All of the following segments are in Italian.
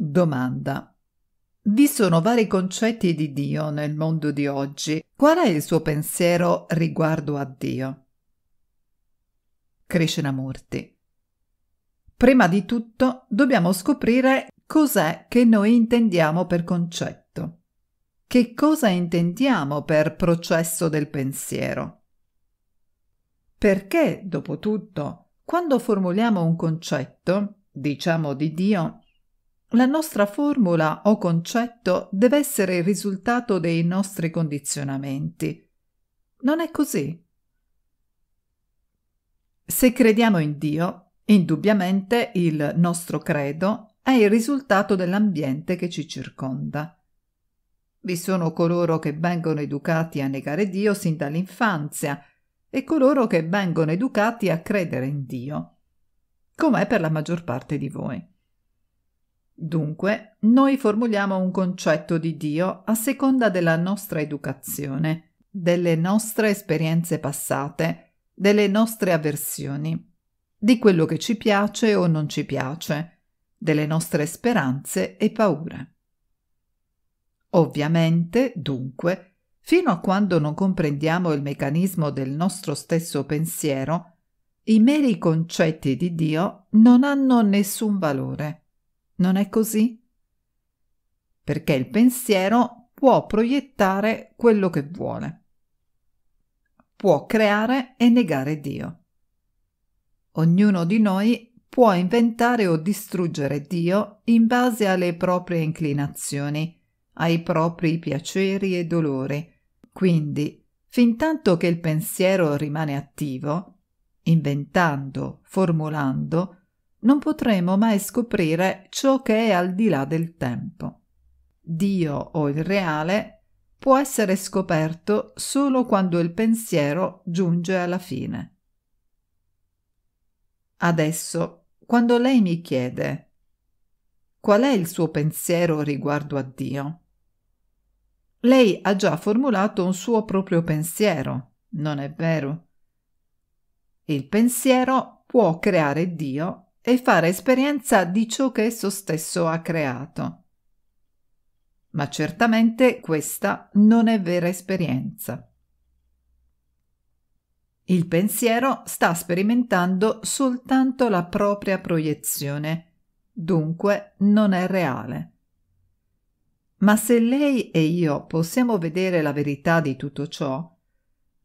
Domanda. Vi sono vari concetti di Dio nel mondo di oggi. Qual è il suo pensiero riguardo a Dio? Krishnamurti. Prima di tutto dobbiamo scoprire cos'è che noi intendiamo per concetto. Che cosa intendiamo per processo del pensiero? Perché, dopo tutto, quando formuliamo un concetto, diciamo di Dio, la nostra formula o concetto deve essere il risultato dei nostri condizionamenti. Non è così. Se crediamo in Dio, indubbiamente il nostro credo è il risultato dell'ambiente che ci circonda. Vi sono coloro che vengono educati a negare Dio sin dall'infanzia e coloro che vengono educati a credere in Dio, com'è per la maggior parte di voi. Dunque, noi formuliamo un concetto di Dio a seconda della nostra educazione, delle nostre esperienze passate, delle nostre avversioni, di quello che ci piace o non ci piace, delle nostre speranze e paure. Ovviamente, dunque, fino a quando non comprendiamo il meccanismo del nostro stesso pensiero, i meri concetti di Dio non hanno nessun valore. Non è così? Perché il pensiero può proiettare quello che vuole. Può creare e negare Dio. Ognuno di noi può inventare o distruggere Dio in base alle proprie inclinazioni, ai propri piaceri e dolori. Quindi, fin tanto che il pensiero rimane attivo, inventando, formulando, non potremo mai scoprire ciò che è al di là del tempo. Dio o il reale può essere scoperto solo quando il pensiero giunge alla fine. Adesso, quando lei mi chiede qual è il suo pensiero riguardo a Dio, lei ha già formulato un suo proprio pensiero, non è vero? Il pensiero può creare Dio e fare esperienza di ciò che esso stesso ha creato. Ma certamente questa non è vera esperienza. Il pensiero sta sperimentando soltanto la propria proiezione, dunque non è reale. Ma se lei e io possiamo vedere la verità di tutto ciò,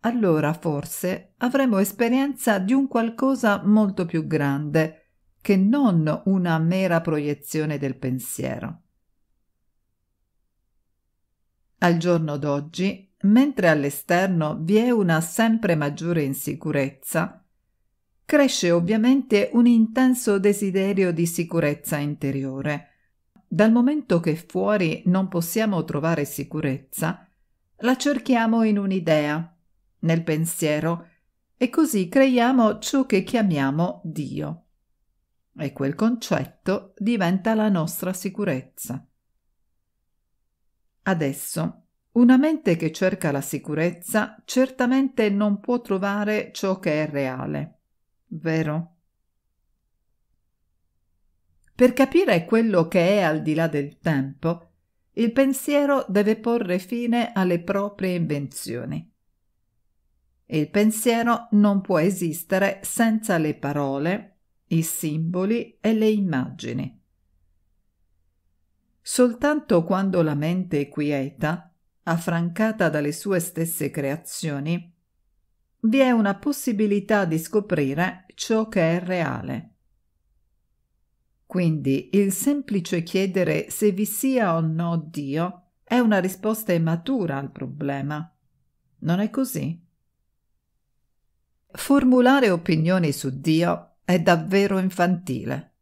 allora forse avremo esperienza di un qualcosa molto più grande, che non una mera proiezione del pensiero. Al giorno d'oggi, mentre all'esterno vi è una sempre maggiore insicurezza, cresce ovviamente un intenso desiderio di sicurezza interiore. Dal momento che fuori non possiamo trovare sicurezza, la cerchiamo in un'idea, nel pensiero, e così creiamo ciò che chiamiamo Dio e quel concetto diventa la nostra sicurezza. Adesso, una mente che cerca la sicurezza certamente non può trovare ciò che è reale, vero? Per capire quello che è al di là del tempo, il pensiero deve porre fine alle proprie invenzioni. Il pensiero non può esistere senza le parole i simboli e le immagini. Soltanto quando la mente è quieta, affrancata dalle sue stesse creazioni, vi è una possibilità di scoprire ciò che è reale. Quindi il semplice chiedere se vi sia o no Dio è una risposta immatura al problema. Non è così? Formulare opinioni su Dio è davvero infantile.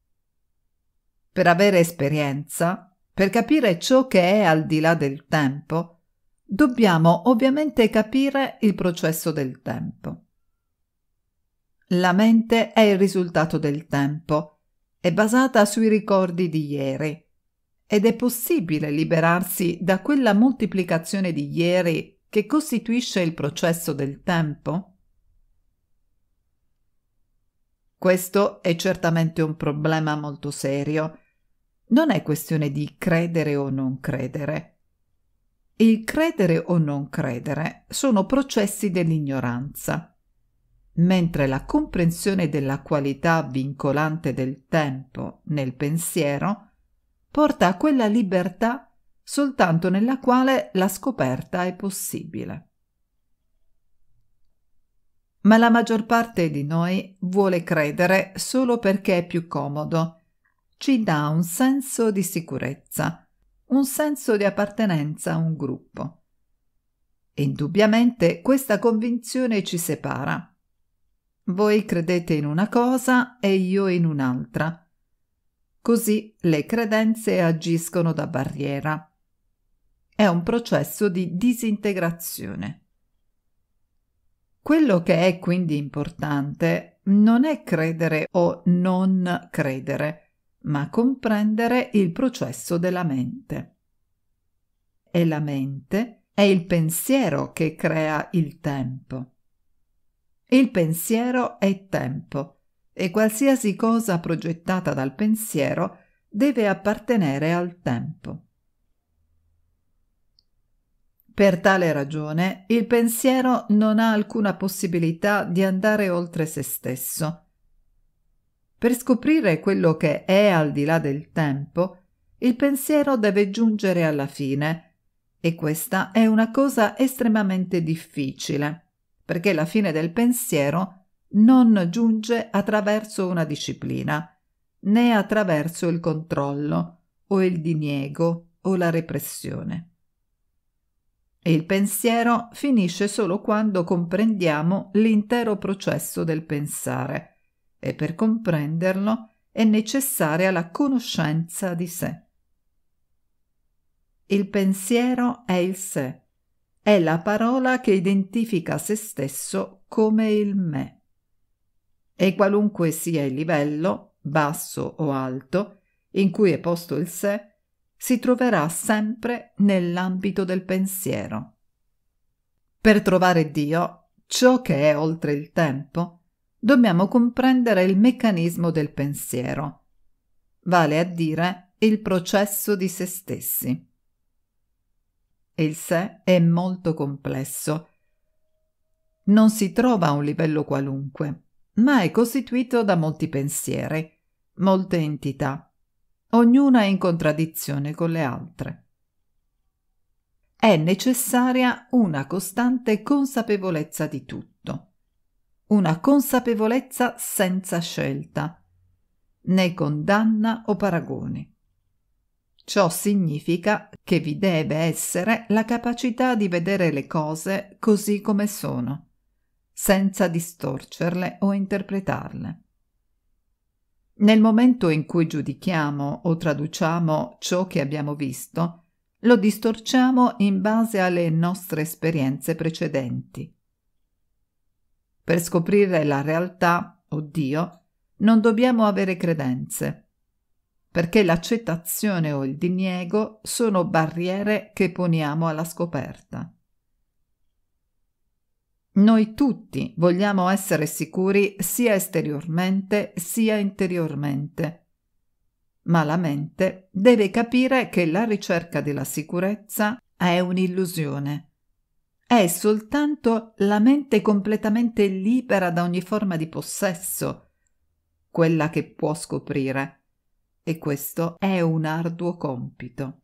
Per avere esperienza, per capire ciò che è al di là del tempo, dobbiamo ovviamente capire il processo del tempo. La mente è il risultato del tempo, è basata sui ricordi di ieri ed è possibile liberarsi da quella moltiplicazione di ieri che costituisce il processo del tempo? Questo è certamente un problema molto serio. Non è questione di credere o non credere. Il credere o non credere sono processi dell'ignoranza, mentre la comprensione della qualità vincolante del tempo nel pensiero porta a quella libertà soltanto nella quale la scoperta è possibile ma la maggior parte di noi vuole credere solo perché è più comodo. Ci dà un senso di sicurezza, un senso di appartenenza a un gruppo. Indubbiamente questa convinzione ci separa. Voi credete in una cosa e io in un'altra. Così le credenze agiscono da barriera. È un processo di disintegrazione. Quello che è quindi importante non è credere o non credere, ma comprendere il processo della mente. E la mente è il pensiero che crea il tempo. Il pensiero è tempo e qualsiasi cosa progettata dal pensiero deve appartenere al tempo. Per tale ragione il pensiero non ha alcuna possibilità di andare oltre se stesso. Per scoprire quello che è al di là del tempo, il pensiero deve giungere alla fine e questa è una cosa estremamente difficile, perché la fine del pensiero non giunge attraverso una disciplina, né attraverso il controllo o il diniego o la repressione e il pensiero finisce solo quando comprendiamo l'intero processo del pensare e per comprenderlo è necessaria la conoscenza di sé. Il pensiero è il sé, è la parola che identifica se stesso come il me. E qualunque sia il livello, basso o alto, in cui è posto il sé, si troverà sempre nell'ambito del pensiero. Per trovare Dio, ciò che è oltre il tempo, dobbiamo comprendere il meccanismo del pensiero, vale a dire il processo di se stessi. Il sé è molto complesso. Non si trova a un livello qualunque, ma è costituito da molti pensieri, molte entità, ognuna in contraddizione con le altre. È necessaria una costante consapevolezza di tutto, una consapevolezza senza scelta, né condanna o paragoni. Ciò significa che vi deve essere la capacità di vedere le cose così come sono, senza distorcerle o interpretarle. Nel momento in cui giudichiamo o traduciamo ciò che abbiamo visto, lo distorciamo in base alle nostre esperienze precedenti. Per scoprire la realtà, o Dio, non dobbiamo avere credenze, perché l'accettazione o il diniego sono barriere che poniamo alla scoperta. Noi tutti vogliamo essere sicuri sia esteriormente sia interiormente. Ma la mente deve capire che la ricerca della sicurezza è un'illusione. È soltanto la mente completamente libera da ogni forma di possesso quella che può scoprire. E questo è un arduo compito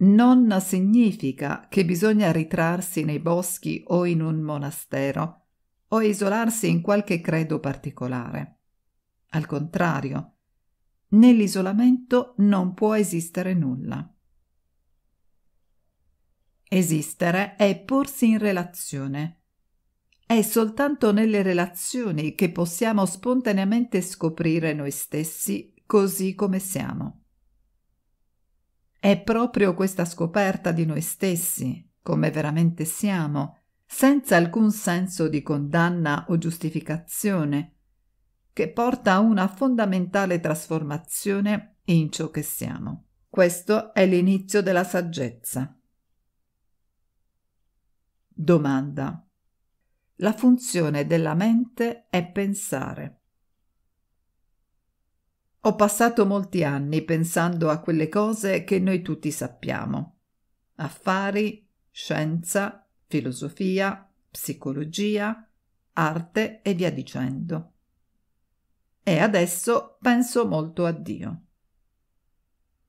non significa che bisogna ritrarsi nei boschi o in un monastero o isolarsi in qualche credo particolare. Al contrario, nell'isolamento non può esistere nulla. Esistere è porsi in relazione. È soltanto nelle relazioni che possiamo spontaneamente scoprire noi stessi così come siamo. È proprio questa scoperta di noi stessi, come veramente siamo, senza alcun senso di condanna o giustificazione, che porta a una fondamentale trasformazione in ciò che siamo. Questo è l'inizio della saggezza. Domanda. La funzione della mente è pensare. Ho passato molti anni pensando a quelle cose che noi tutti sappiamo. Affari, scienza, filosofia, psicologia, arte e via dicendo. E adesso penso molto a Dio.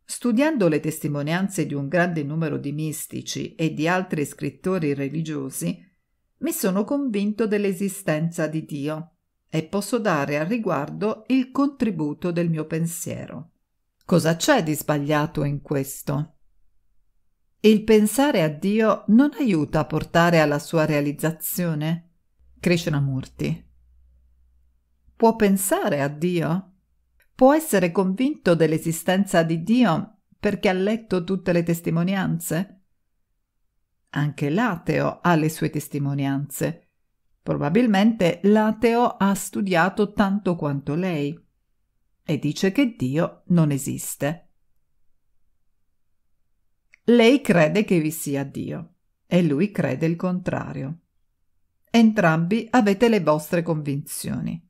Studiando le testimonianze di un grande numero di mistici e di altri scrittori religiosi, mi sono convinto dell'esistenza di Dio e posso dare al riguardo il contributo del mio pensiero. Cosa c'è di sbagliato in questo? Il pensare a Dio non aiuta a portare alla sua realizzazione? Krishnamurti. Può pensare a Dio? Può essere convinto dell'esistenza di Dio perché ha letto tutte le testimonianze? Anche l'ateo ha le sue testimonianze Probabilmente l'ateo ha studiato tanto quanto lei e dice che Dio non esiste. Lei crede che vi sia Dio e lui crede il contrario. Entrambi avete le vostre convinzioni.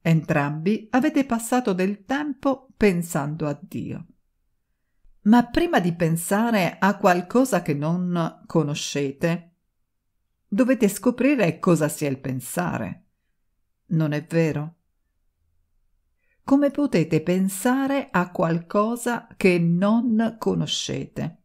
Entrambi avete passato del tempo pensando a Dio. Ma prima di pensare a qualcosa che non conoscete, dovete scoprire cosa sia il pensare. Non è vero? Come potete pensare a qualcosa che non conoscete?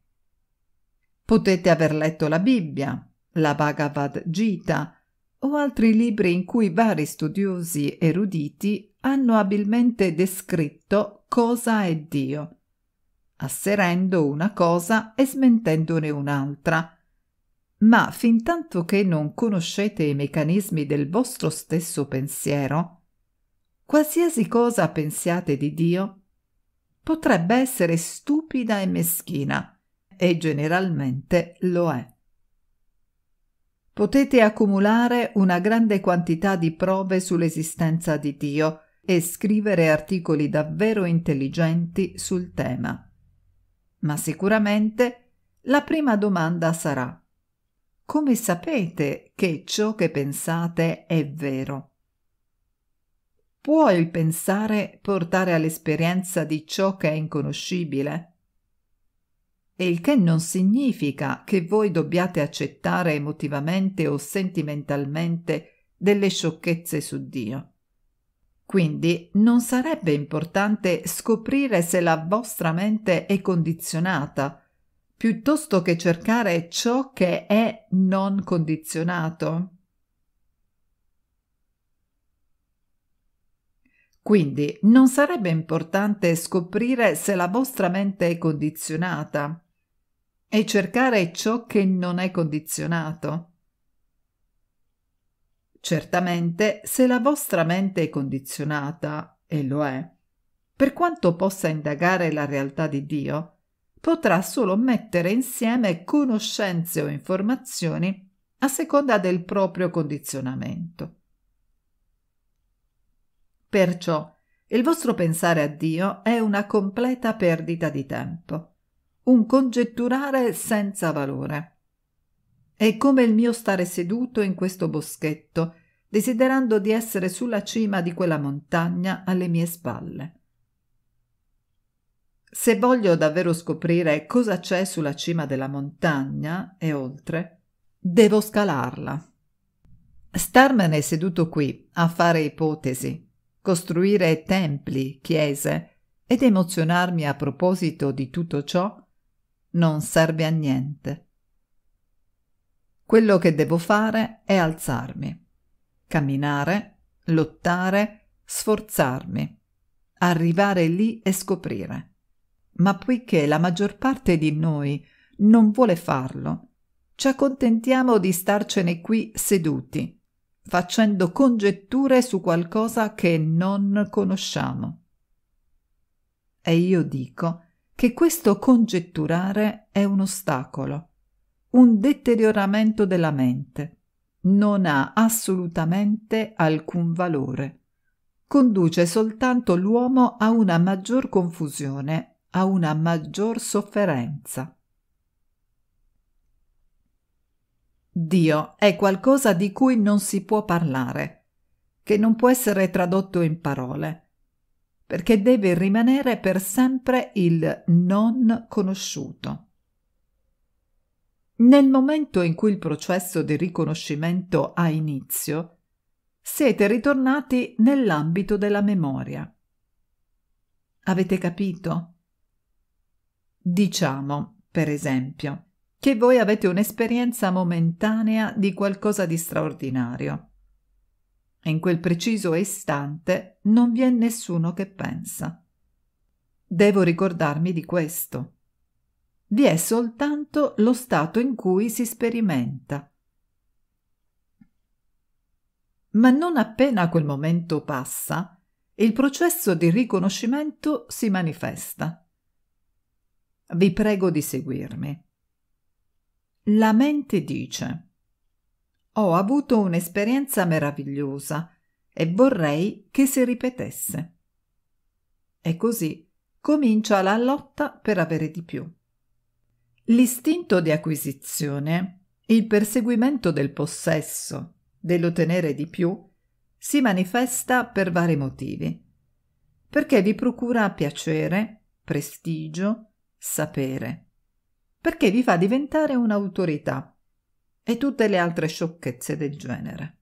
Potete aver letto la Bibbia, la Bhagavad Gita o altri libri in cui vari studiosi eruditi hanno abilmente descritto cosa è Dio, asserendo una cosa e smentendone un'altra, ma fin tanto che non conoscete i meccanismi del vostro stesso pensiero, qualsiasi cosa pensiate di Dio potrebbe essere stupida e meschina, e generalmente lo è. Potete accumulare una grande quantità di prove sull'esistenza di Dio e scrivere articoli davvero intelligenti sul tema. Ma sicuramente la prima domanda sarà come sapete che ciò che pensate è vero? Può il pensare portare all'esperienza di ciò che è inconoscibile? il che non significa che voi dobbiate accettare emotivamente o sentimentalmente delle sciocchezze su Dio. Quindi non sarebbe importante scoprire se la vostra mente è condizionata piuttosto che cercare ciò che è non condizionato. Quindi non sarebbe importante scoprire se la vostra mente è condizionata e cercare ciò che non è condizionato. Certamente, se la vostra mente è condizionata, e lo è, per quanto possa indagare la realtà di Dio, potrà solo mettere insieme conoscenze o informazioni a seconda del proprio condizionamento. Perciò il vostro pensare a Dio è una completa perdita di tempo, un congetturare senza valore. È come il mio stare seduto in questo boschetto, desiderando di essere sulla cima di quella montagna alle mie spalle. Se voglio davvero scoprire cosa c'è sulla cima della montagna e oltre, devo scalarla. Starmene seduto qui a fare ipotesi, costruire templi, chiese ed emozionarmi a proposito di tutto ciò non serve a niente. Quello che devo fare è alzarmi, camminare, lottare, sforzarmi, arrivare lì e scoprire ma poiché la maggior parte di noi non vuole farlo, ci accontentiamo di starcene qui seduti, facendo congetture su qualcosa che non conosciamo. E io dico che questo congetturare è un ostacolo, un deterioramento della mente. Non ha assolutamente alcun valore. Conduce soltanto l'uomo a una maggior confusione a una maggior sofferenza. Dio è qualcosa di cui non si può parlare, che non può essere tradotto in parole, perché deve rimanere per sempre il non conosciuto. Nel momento in cui il processo di riconoscimento ha inizio, siete ritornati nell'ambito della memoria. Avete capito? Diciamo, per esempio, che voi avete un'esperienza momentanea di qualcosa di straordinario. in quel preciso istante non vi è nessuno che pensa. Devo ricordarmi di questo. Vi è soltanto lo stato in cui si sperimenta. Ma non appena quel momento passa, il processo di riconoscimento si manifesta. Vi prego di seguirmi. La mente dice Ho avuto un'esperienza meravigliosa e vorrei che si ripetesse. E così comincia la lotta per avere di più. L'istinto di acquisizione, il perseguimento del possesso, dell'ottenere di più, si manifesta per vari motivi. Perché vi procura piacere, prestigio, sapere, perché vi fa diventare un'autorità e tutte le altre sciocchezze del genere.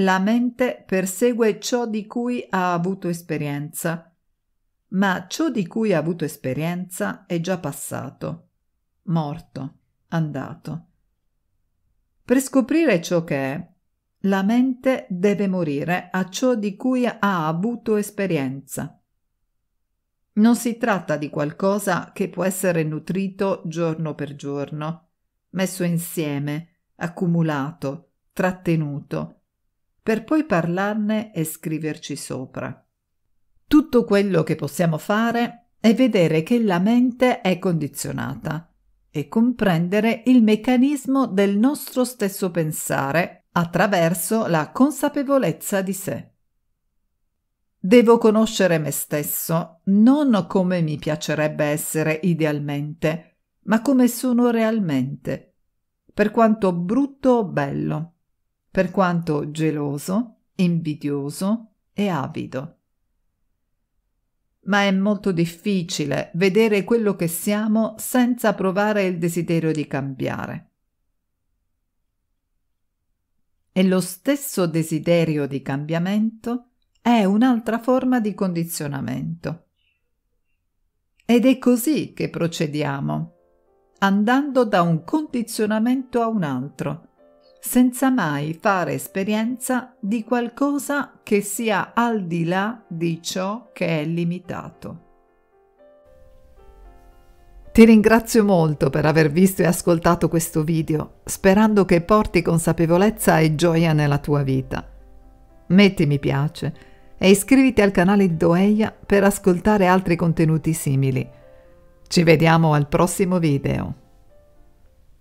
La mente persegue ciò di cui ha avuto esperienza, ma ciò di cui ha avuto esperienza è già passato, morto, andato. Per scoprire ciò che è, la mente deve morire a ciò di cui ha avuto esperienza non si tratta di qualcosa che può essere nutrito giorno per giorno, messo insieme, accumulato, trattenuto, per poi parlarne e scriverci sopra. Tutto quello che possiamo fare è vedere che la mente è condizionata e comprendere il meccanismo del nostro stesso pensare attraverso la consapevolezza di sé. Devo conoscere me stesso non come mi piacerebbe essere idealmente, ma come sono realmente, per quanto brutto o bello, per quanto geloso, invidioso e avido ma è molto difficile vedere quello che siamo senza provare il desiderio di cambiare. E lo stesso desiderio di cambiamento è un'altra forma di condizionamento. Ed è così che procediamo, andando da un condizionamento a un altro, senza mai fare esperienza di qualcosa che sia al di là di ciò che è limitato. Ti ringrazio molto per aver visto e ascoltato questo video, sperando che porti consapevolezza e gioia nella tua vita. Metti mi piace e iscriviti al canale di Doeia per ascoltare altri contenuti simili. Ci vediamo al prossimo video.